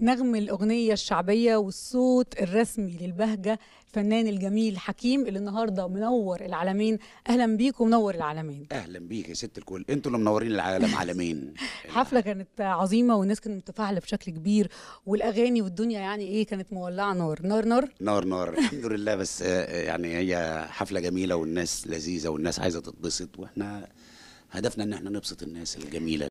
نغم الأغنية الشعبية والصوت الرسمي للبهجة الفنان الجميل حكيم اللي النهاردة منور العالمين أهلا بيك ومنور العالمين أهلا بيك يا ست الكل أنتوا اللي منورين العالم عالمين حفلة كانت عظيمة والناس كانت متفاعلة بشكل كبير والأغاني والدنيا يعني إيه كانت مولعة نار نار نار نار نار الحمد لله بس آه، آه، يعني هي حفلة جميلة والناس لذيذة والناس عايزة تتبسط وإحنا هدفنا ان احنا نبسط الناس الجميله